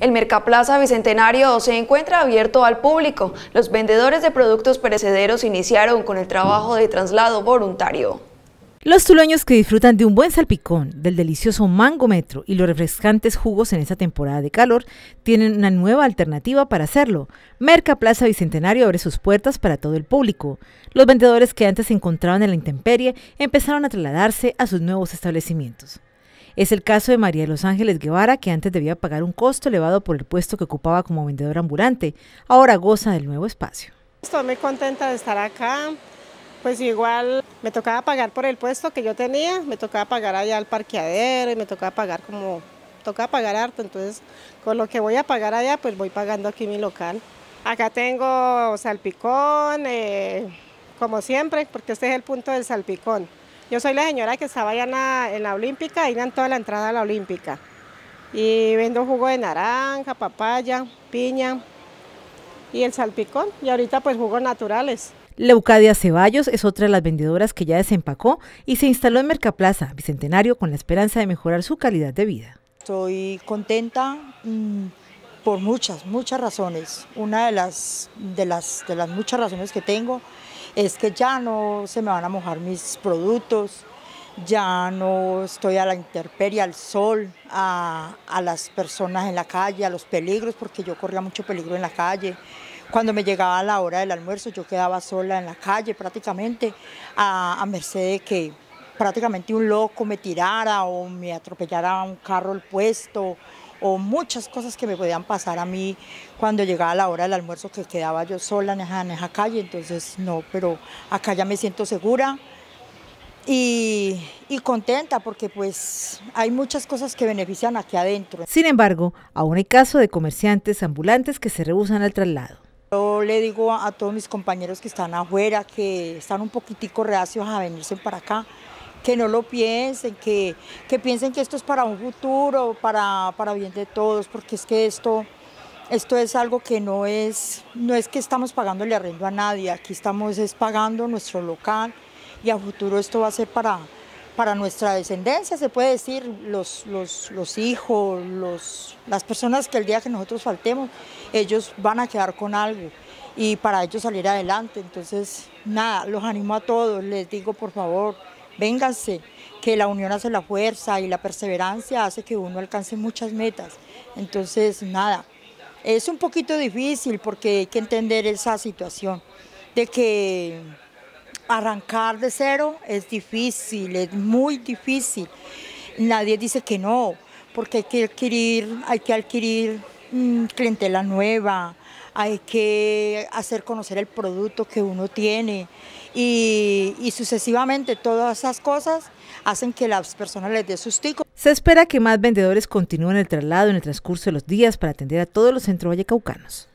El Mercaplaza Bicentenario se encuentra abierto al público. Los vendedores de productos perecederos iniciaron con el trabajo de traslado voluntario. Los tuloños que disfrutan de un buen salpicón, del delicioso mango metro y los refrescantes jugos en esta temporada de calor tienen una nueva alternativa para hacerlo. Mercaplaza Bicentenario abre sus puertas para todo el público. Los vendedores que antes se encontraban en la intemperie empezaron a trasladarse a sus nuevos establecimientos. Es el caso de María de los Ángeles Guevara, que antes debía pagar un costo elevado por el puesto que ocupaba como vendedora ambulante. Ahora goza del nuevo espacio. Estoy muy contenta de estar acá. Pues igual me tocaba pagar por el puesto que yo tenía, me tocaba pagar allá al parqueadero y me tocaba pagar como, tocaba pagar harto, entonces con lo que voy a pagar allá pues voy pagando aquí mi local. Acá tengo salpicón, eh, como siempre, porque este es el punto del salpicón. Yo soy la señora que estaba allá en la, Olímpica, ahí en toda la entrada a la Olímpica. Y vendo jugo de naranja, papaya, piña y el salpicón. Y ahorita pues jugos naturales. Leucadia Ceballos es otra de las vendedoras que ya desempacó y se instaló en Mercaplaza Bicentenario con la esperanza de mejorar su calidad de vida. Estoy contenta mm, por muchas, muchas razones. Una de las, de las, de las muchas razones que tengo es que ya no se me van a mojar mis productos, ya no estoy a la intemperie, al sol, a, las personas en la calle, a los peligros, porque yo corría mucho peligro en la calle. Cuando me llegaba la hora del almuerzo yo quedaba sola en la calle prácticamente, a, a merced de que prácticamente un loco me tirara o me atropellara un carro al puesto, o muchas cosas que me podían pasar a mí cuando llegaba la hora del almuerzo que quedaba yo sola en esa, calle, entonces no, pero acá ya me siento segura y, contenta porque pues hay muchas cosas que benefician aquí adentro. Sin embargo, aún hay caso de comerciantes ambulantes que se rehusan al traslado. Yo le digo a todos mis compañeros que están afuera que están un poquitico reacios a venirse para acá, que no lo piensen, que, piensen que esto es para un futuro, para, para bien de todos, porque es que esto, esto es algo que no es, no es que estamos pagándole arrendo a nadie, aquí estamos es pagando nuestro local y a futuro esto va a ser para, para nuestra descendencia, se puede decir, los, los, hijos, los, las personas que el día que nosotros faltemos, ellos van a quedar con algo y para ellos salir adelante. Entonces, nada, los animo a todos, les digo por favor, vénganse, que la unión hace la fuerza y la perseverancia hace que uno alcance muchas metas. Entonces, nada, es un poquito difícil porque hay que entender esa situación de que arrancar de cero es difícil, es muy difícil. Nadie dice que no, porque hay que adquirir, hay que adquirir mm, clientela nueva, hay que hacer conocer el producto que uno tiene y, sucesivamente todas esas cosas hacen que las personas les dé sustico. Se espera que más vendedores continúen el traslado en el transcurso de los días para atender a todos los centros vallecaucanos.